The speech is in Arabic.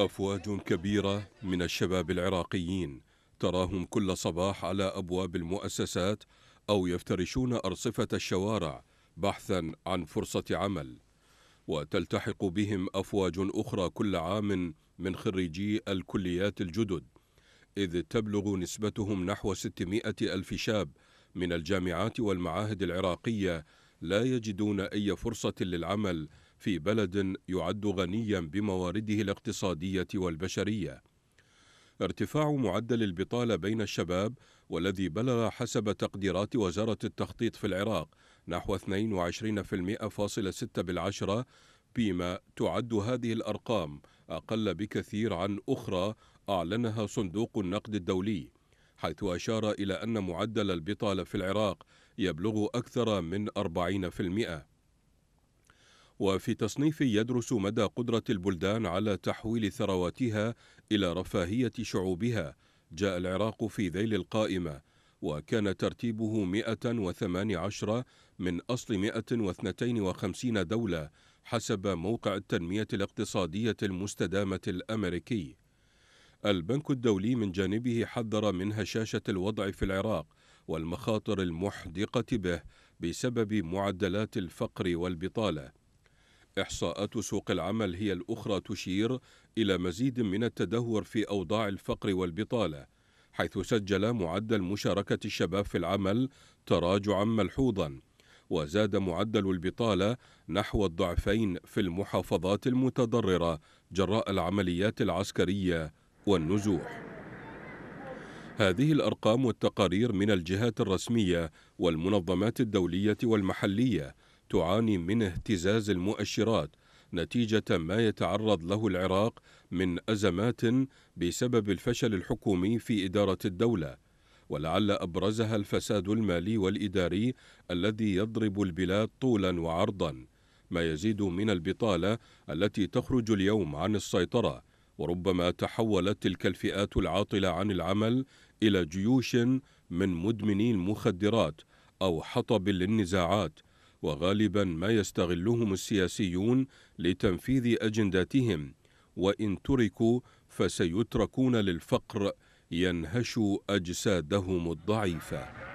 أفواج كبيرة من الشباب العراقيين تراهم كل صباح على أبواب المؤسسات أو يفترشون أرصفة الشوارع بحثا عن فرصة عمل وتلتحق بهم أفواج أخرى كل عام من خريجي الكليات الجدد إذ تبلغ نسبتهم نحو 600 ألف شاب من الجامعات والمعاهد العراقية لا يجدون أي فرصة للعمل في بلد يعد غنيا بموارده الاقتصادية والبشرية. ارتفاع معدل البطالة بين الشباب والذي بلغ حسب تقديرات وزارة التخطيط في العراق نحو 22.6 فاصل 6 بالعشرة بما تعد هذه الأرقام أقل بكثير عن أخرى أعلنها صندوق النقد الدولي حيث أشار إلى أن معدل البطالة في العراق يبلغ أكثر من 40% وفي تصنيف يدرس مدى قدرة البلدان على تحويل ثرواتها إلى رفاهية شعوبها جاء العراق في ذيل القائمة وكان ترتيبه 118 من أصل 152 دولة حسب موقع التنمية الاقتصادية المستدامة الأمريكي البنك الدولي من جانبه حذر من هشاشة الوضع في العراق والمخاطر المحدقة به بسبب معدلات الفقر والبطالة إحصاءات سوق العمل هي الأخرى تشير إلى مزيد من التدهور في أوضاع الفقر والبطالة حيث سجل معدل مشاركة الشباب في العمل تراجعا ملحوظا وزاد معدل البطالة نحو الضعفين في المحافظات المتضررة جراء العمليات العسكرية والنزوح هذه الأرقام والتقارير من الجهات الرسمية والمنظمات الدولية والمحلية تعاني من اهتزاز المؤشرات نتيجة ما يتعرض له العراق من أزمات بسبب الفشل الحكومي في إدارة الدولة ولعل أبرزها الفساد المالي والإداري الذي يضرب البلاد طولا وعرضا ما يزيد من البطالة التي تخرج اليوم عن السيطرة وربما تحولت تلك الفئات العاطلة عن العمل إلى جيوش من مدمني المخدرات أو حطب للنزاعات وغالبا ما يستغلهم السياسيون لتنفيذ اجنداتهم وان تركوا فسيتركون للفقر ينهش اجسادهم الضعيفه